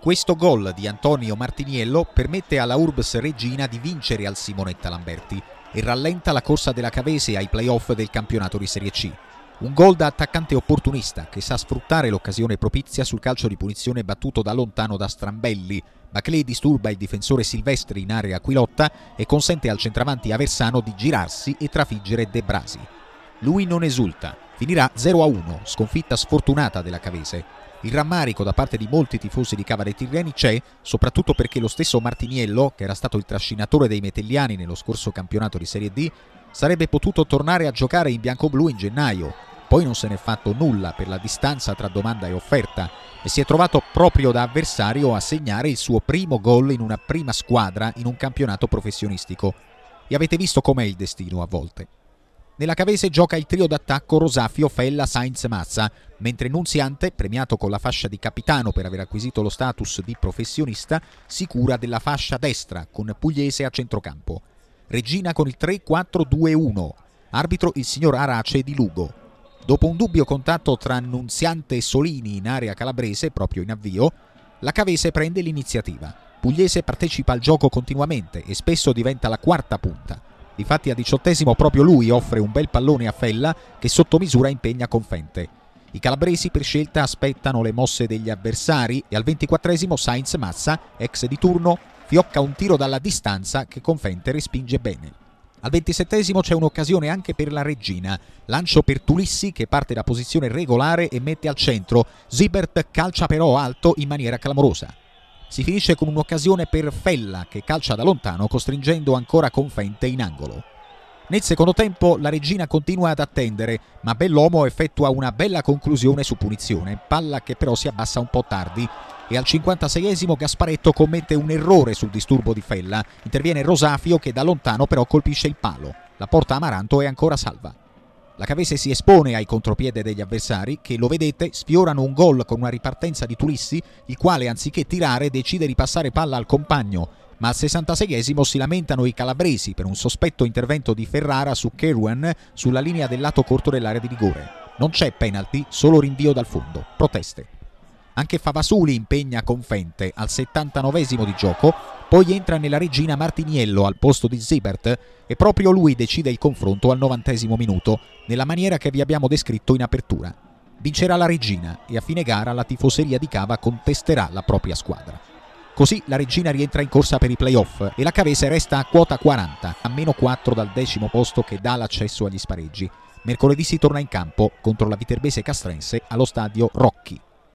Questo gol di Antonio Martiniello permette alla Urbs Regina di vincere al Simonetta Lamberti e rallenta la corsa della Cavese ai playoff del campionato di Serie C. Un gol da attaccante opportunista che sa sfruttare l'occasione propizia sul calcio di punizione battuto da lontano da Strambelli. Maclei disturba il difensore Silvestri in area aquilotta e consente al centravanti Aversano di girarsi e trafiggere De Brasi. Lui non esulta, finirà 0-1, sconfitta sfortunata della Cavese. Il rammarico da parte di molti tifosi di Cava dei Tirreni c'è, soprattutto perché lo stesso Martiniello, che era stato il trascinatore dei metelliani nello scorso campionato di Serie D, sarebbe potuto tornare a giocare in bianco-blu in gennaio. Poi non se n'è fatto nulla per la distanza tra domanda e offerta e si è trovato proprio da avversario a segnare il suo primo gol in una prima squadra in un campionato professionistico. E avete visto com'è il destino a volte. Nella Cavese gioca il trio d'attacco Rosafio, Fella, Sainz, Mazza, mentre Nunziante, premiato con la fascia di capitano per aver acquisito lo status di professionista, si cura della fascia destra con Pugliese a centrocampo. Regina con il 3-4-2-1, arbitro il signor Arace di Lugo. Dopo un dubbio contatto tra Nunziante e Solini in area calabrese, proprio in avvio, la Cavese prende l'iniziativa. Pugliese partecipa al gioco continuamente e spesso diventa la quarta punta. Difatti a diciottesimo proprio lui offre un bel pallone a Fella che sotto misura impegna Confente. I calabresi per scelta aspettano le mosse degli avversari e al ventiquattresimo Sainz Massa, ex di turno, fiocca un tiro dalla distanza che Confente respinge bene. Al ventisettesimo c'è un'occasione anche per la Regina. Lancio per Tulissi che parte da posizione regolare e mette al centro. Zibert calcia però alto in maniera clamorosa. Si finisce con un'occasione per Fella che calcia da lontano costringendo ancora Confente in angolo. Nel secondo tempo la regina continua ad attendere, ma Bellomo effettua una bella conclusione su punizione, palla che però si abbassa un po' tardi e al 56esimo Gasparetto commette un errore sul disturbo di Fella. Interviene Rosafio che da lontano però colpisce il palo. La porta Amaranto è ancora salva. La Cavese si espone ai contropiede degli avversari che, lo vedete, sfiorano un gol con una ripartenza di Tulissi, il quale anziché tirare decide di passare palla al compagno. Ma al 66esimo si lamentano i calabresi per un sospetto intervento di Ferrara su Kerwen sulla linea del lato corto dell'area di rigore. Non c'è penalty, solo rinvio dal fondo. Proteste. Anche Favasuli impegna con Fente al 79 di gioco, poi entra nella regina Martiniello al posto di Zibert e proprio lui decide il confronto al 90 minuto, nella maniera che vi abbiamo descritto in apertura. Vincerà la regina e a fine gara la tifoseria di Cava contesterà la propria squadra. Così la regina rientra in corsa per i playoff e la Cavese resta a quota 40, a meno 4 dal decimo posto che dà l'accesso agli spareggi. Mercoledì si torna in campo contro la Viterbese Castrense allo stadio Rocchi.